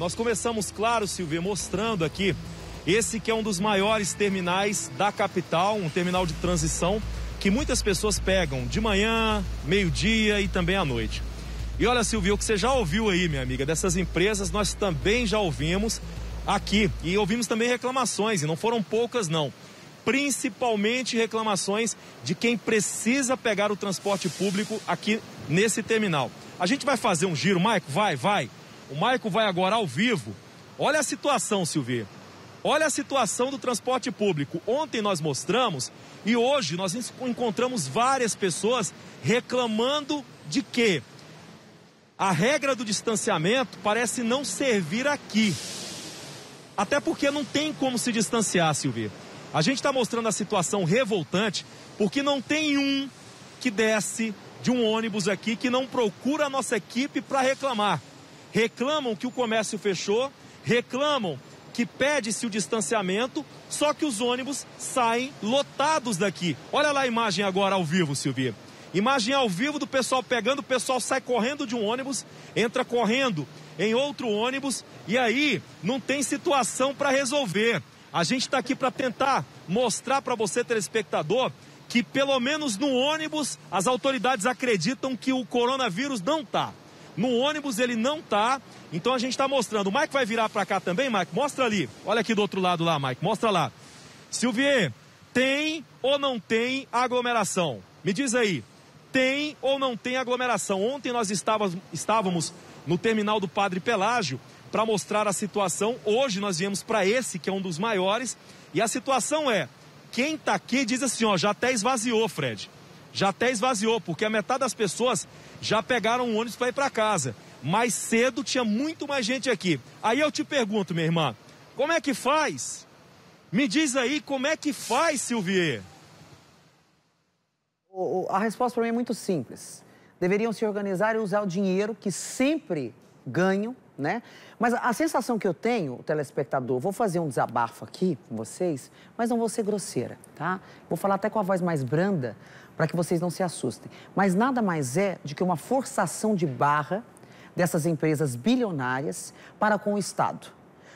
Nós começamos, claro, Silvia, mostrando aqui esse que é um dos maiores terminais da capital, um terminal de transição que muitas pessoas pegam de manhã, meio-dia e também à noite. E olha, Silvia, o que você já ouviu aí, minha amiga, dessas empresas, nós também já ouvimos aqui e ouvimos também reclamações, e não foram poucas não. Principalmente reclamações de quem precisa pegar o transporte público aqui nesse terminal. A gente vai fazer um giro, Maico? Vai, vai o Maico vai agora ao vivo. Olha a situação, Silvio. Olha a situação do transporte público. Ontem nós mostramos e hoje nós encontramos várias pessoas reclamando de que a regra do distanciamento parece não servir aqui. Até porque não tem como se distanciar, Silvio. A gente está mostrando a situação revoltante porque não tem um que desce de um ônibus aqui que não procura a nossa equipe para reclamar reclamam que o comércio fechou, reclamam que pede-se o distanciamento, só que os ônibus saem lotados daqui. Olha lá a imagem agora ao vivo, Silvia. Imagem ao vivo do pessoal pegando, o pessoal sai correndo de um ônibus, entra correndo em outro ônibus e aí não tem situação para resolver. A gente está aqui para tentar mostrar para você, telespectador, que pelo menos no ônibus as autoridades acreditam que o coronavírus não está. No ônibus ele não tá. Então a gente está mostrando. O Mike vai virar para cá também, Mike? Mostra ali. Olha aqui do outro lado lá, Mike. Mostra lá. Silvier, tem ou não tem aglomeração? Me diz aí. Tem ou não tem aglomeração? Ontem nós estávamos, estávamos no terminal do Padre Pelágio para mostrar a situação. Hoje nós viemos para esse, que é um dos maiores. E a situação é: quem está aqui diz assim, ó, já até esvaziou, Fred já até esvaziou, porque a metade das pessoas já pegaram o ônibus para ir para casa. Mais cedo tinha muito mais gente aqui. Aí eu te pergunto, minha irmã, como é que faz? Me diz aí como é que faz, Silvier. A resposta para mim é muito simples. Deveriam se organizar e usar o dinheiro que sempre ganho, né? Mas a sensação que eu tenho, telespectador, vou fazer um desabafo aqui com vocês, mas não vou ser grosseira, tá? Vou falar até com a voz mais branda para que vocês não se assustem. Mas nada mais é de que uma forçação de barra dessas empresas bilionárias para com o Estado.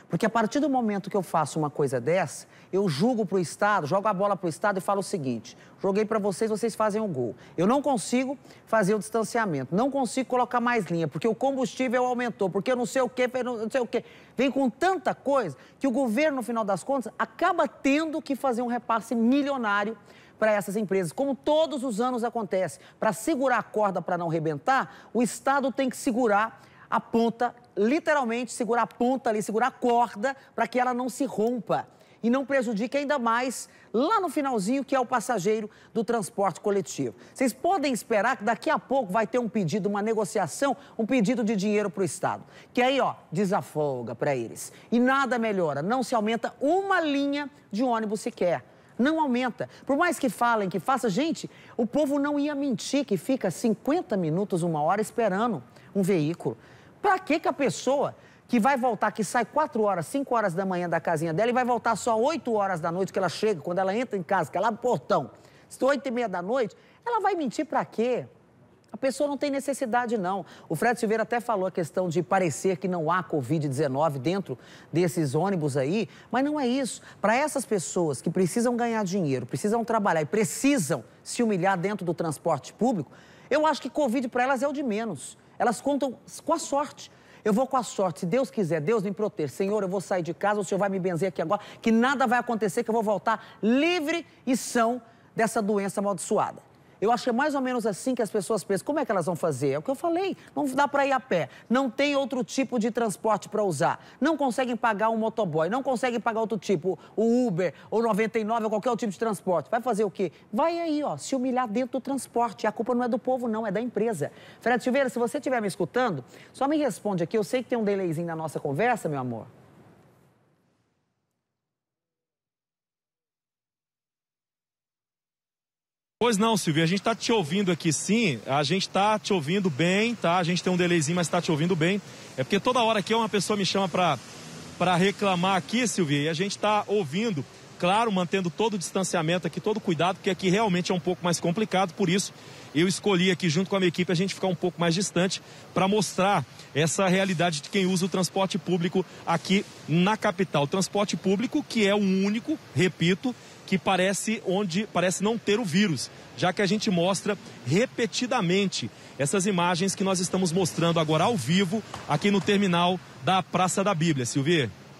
Porque a partir do momento que eu faço uma coisa dessa, eu julgo para o Estado, jogo a bola para o Estado e falo o seguinte: joguei para vocês, vocês fazem o um gol. Eu não consigo fazer o distanciamento, não consigo colocar mais linha, porque o combustível aumentou, porque eu não sei o quê, não sei o quê. Vem com tanta coisa que o governo, no final das contas, acaba tendo que fazer um repasse milionário para essas empresas, como todos os anos acontece. Para segurar a corda para não rebentar, o Estado tem que segurar a ponta, literalmente segurar a ponta ali, segurar a corda para que ela não se rompa e não prejudique ainda mais lá no finalzinho que é o passageiro do transporte coletivo. Vocês podem esperar que daqui a pouco vai ter um pedido, uma negociação, um pedido de dinheiro para o Estado. Que aí, ó, desafoga para eles. E nada melhora, não se aumenta uma linha de ônibus sequer. Não aumenta. Por mais que falem, que faça, gente, o povo não ia mentir que fica 50 minutos, uma hora esperando um veículo. Para que que a pessoa que vai voltar, que sai 4 horas, 5 horas da manhã da casinha dela e vai voltar só 8 horas da noite que ela chega, quando ela entra em casa, que ela é abre o portão, 8 e meia da noite, ela vai mentir para quê? A pessoa não tem necessidade, não. O Fred Silveira até falou a questão de parecer que não há Covid-19 dentro desses ônibus aí, mas não é isso. Para essas pessoas que precisam ganhar dinheiro, precisam trabalhar e precisam se humilhar dentro do transporte público, eu acho que Covid para elas é o de menos. Elas contam com a sorte. Eu vou com a sorte, se Deus quiser, Deus me proteja. Senhor, eu vou sair de casa, o Senhor vai me benzer aqui agora, que nada vai acontecer, que eu vou voltar livre e são dessa doença amaldiçoada. Eu acho que é mais ou menos assim que as pessoas pensam. Como é que elas vão fazer? É o que eu falei. Não dá para ir a pé. Não tem outro tipo de transporte para usar. Não conseguem pagar um motoboy. Não conseguem pagar outro tipo, o Uber ou 99 ou qualquer outro tipo de transporte. Vai fazer o quê? Vai aí, ó, se humilhar dentro do transporte. A culpa não é do povo, não. É da empresa. Fred Silveira, se você estiver me escutando, só me responde aqui. Eu sei que tem um delayzinho na nossa conversa, meu amor. Pois não, Silvio, a gente está te ouvindo aqui sim, a gente está te ouvindo bem, tá? A gente tem um delayzinho, mas está te ouvindo bem. É porque toda hora que uma pessoa me chama para reclamar aqui, Silvio, e a gente está ouvindo claro, mantendo todo o distanciamento aqui, todo o cuidado, porque aqui realmente é um pouco mais complicado, por isso eu escolhi aqui junto com a minha equipe a gente ficar um pouco mais distante para mostrar essa realidade de quem usa o transporte público aqui na capital. transporte público que é o único, repito, que parece onde parece não ter o vírus, já que a gente mostra repetidamente essas imagens que nós estamos mostrando agora ao vivo aqui no terminal da Praça da Bíblia, Silvia.